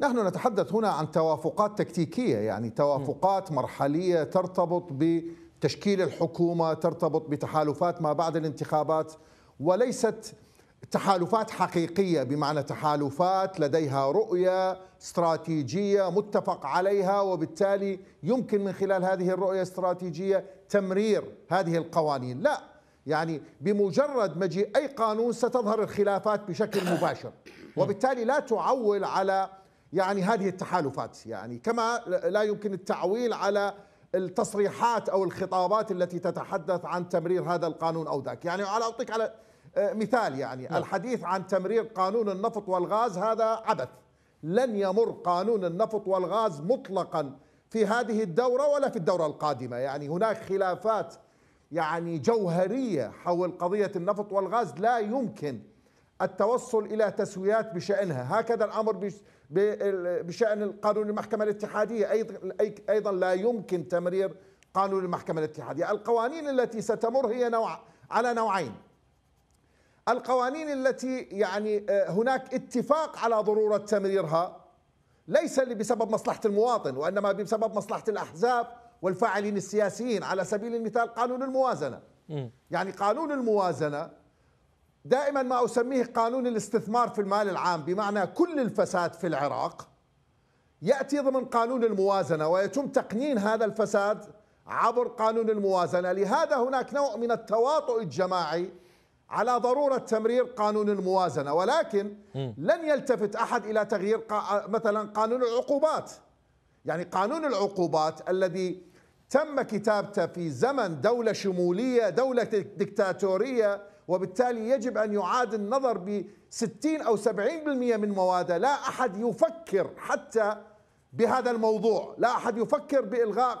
نحن نتحدث هنا عن توافقات تكتيكيه يعني توافقات مرحليه ترتبط بتشكيل الحكومه ترتبط بتحالفات ما بعد الانتخابات وليست تحالفات حقيقيه بمعنى تحالفات لديها رؤيه استراتيجيه متفق عليها وبالتالي يمكن من خلال هذه الرؤيه الاستراتيجيه تمرير هذه القوانين لا يعني بمجرد مجيء اي قانون ستظهر الخلافات بشكل مباشر وبالتالي لا تعول على يعني هذه التحالفات يعني كما لا يمكن التعويل على التصريحات او الخطابات التي تتحدث عن تمرير هذا القانون او ذاك يعني انا اعطيك على آه، مثال يعني نعم. الحديث عن تمرير قانون النفط والغاز هذا عبث لن يمر قانون النفط والغاز مطلقا في هذه الدوره ولا في الدوره القادمه يعني هناك خلافات يعني جوهريه حول قضيه النفط والغاز لا يمكن التوصل إلى تسويات بشأنها هكذا الأمر بشأن القانون المحكمة الاتحادية أيضا لا يمكن تمرير قانون المحكمة الاتحادية القوانين التي ستمر هي نوع على نوعين القوانين التي يعني آه، هناك اتفاق على ضرورة تمريرها ليس بسبب مصلحة المواطن وإنما بسبب مصلحة الأحزاب والفاعلين السياسيين على سبيل المثال قانون الموازنة يعني قانون الموازنة دائما ما أسميه قانون الاستثمار في المال العام بمعنى كل الفساد في العراق يأتي ضمن قانون الموازنة ويتم تقنين هذا الفساد عبر قانون الموازنة لهذا هناك نوع من التواطؤ الجماعي على ضرورة تمرير قانون الموازنة ولكن لن يلتفت أحد إلى تغيير مثلا قانون العقوبات يعني قانون العقوبات الذي تم كتابته في زمن دولة شمولية دولة دكتاتورية وبالتالي يجب أن يعاد النظر ب 60 أو 70% من مواده لا أحد يفكر حتى بهذا الموضوع لا أحد يفكر بإلغاء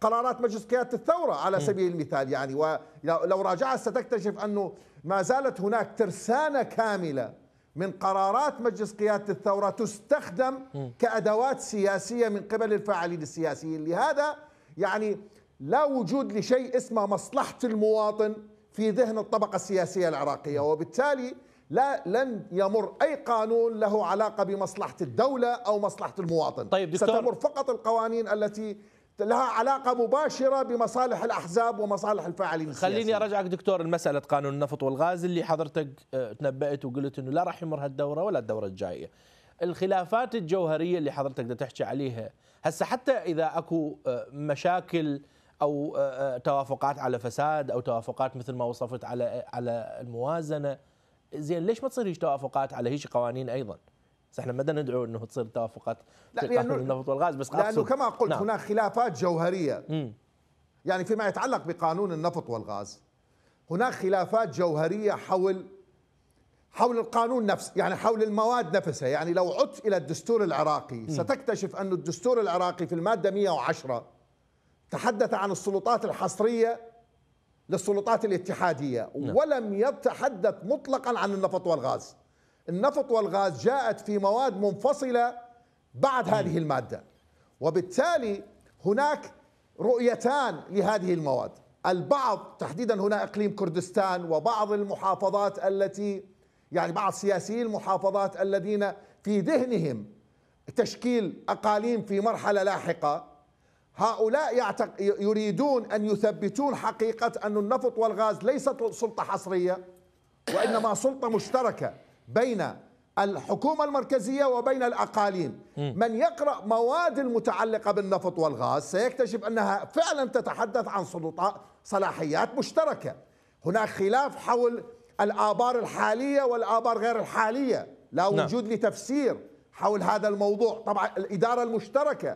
قرارات مجلس قيادة الثورة على سبيل المثال يعني ولو راجعت ستكتشف أنه ما زالت هناك ترسانة كاملة من قرارات مجلس قيادة الثورة تستخدم كأدوات سياسية من قبل الفاعلين السياسيين لهذا يعني لا وجود لشيء اسمه مصلحة المواطن في ذهن الطبقة السياسية العراقية وبالتالي لا لن يمر اي قانون له علاقه بمصلحه الدوله او مصلحه المواطن طيب دكتور ستمر فقط القوانين التي لها علاقه مباشره بمصالح الاحزاب ومصالح الفاعلين خليني ارجعك دكتور لمساله قانون النفط والغاز اللي حضرتك آه، تنبأت وقلت انه لا راح يمر هالدوره ولا الدوره الجايه الخلافات الجوهريه اللي حضرتك بدك تحكي عليها هسه حتى اذا اكو آه، مشاكل او آه، آه، توافقات على فساد او توافقات مثل ما وصفت على على الموازنه زين ليش ما تصير هيك توافقات على هيك قوانين ايضا؟ بس احنا ما ندعو انه تصير توافقات في قانون يعني النفط والغاز بس لانه كما قلت نعم. هناك خلافات جوهريه مم. يعني فيما يتعلق بقانون النفط والغاز هناك خلافات جوهريه حول حول القانون نفسه يعني حول المواد نفسها يعني لو عدت إلى الدستور العراقي ستكتشف أن الدستور العراقي في المادة 110 تحدث عن السلطات الحصرية للسلطات الاتحادية نعم. ولم يتحدث مطلقا عن النفط والغاز النفط والغاز جاءت في مواد منفصلة بعد هذه المادة وبالتالي هناك رؤيتان لهذه المواد البعض تحديدا هنا إقليم كردستان وبعض المحافظات التي يعني بعض سياسيي المحافظات الذين في ذهنهم تشكيل أقاليم في مرحلة لاحقة هؤلاء يعتق يريدون أن يثبتون حقيقة أن النفط والغاز ليست سلطة حصرية وإنما سلطة مشتركة بين الحكومة المركزية وبين الأقاليم من يقرأ مواد المتعلقة بالنفط والغاز سيكتشف أنها فعلا تتحدث عن صلاحيات مشتركة هناك خلاف حول الآبار الحالية والآبار غير الحالية لا نعم. وجود لتفسير حول هذا الموضوع طبعا الإدارة المشتركة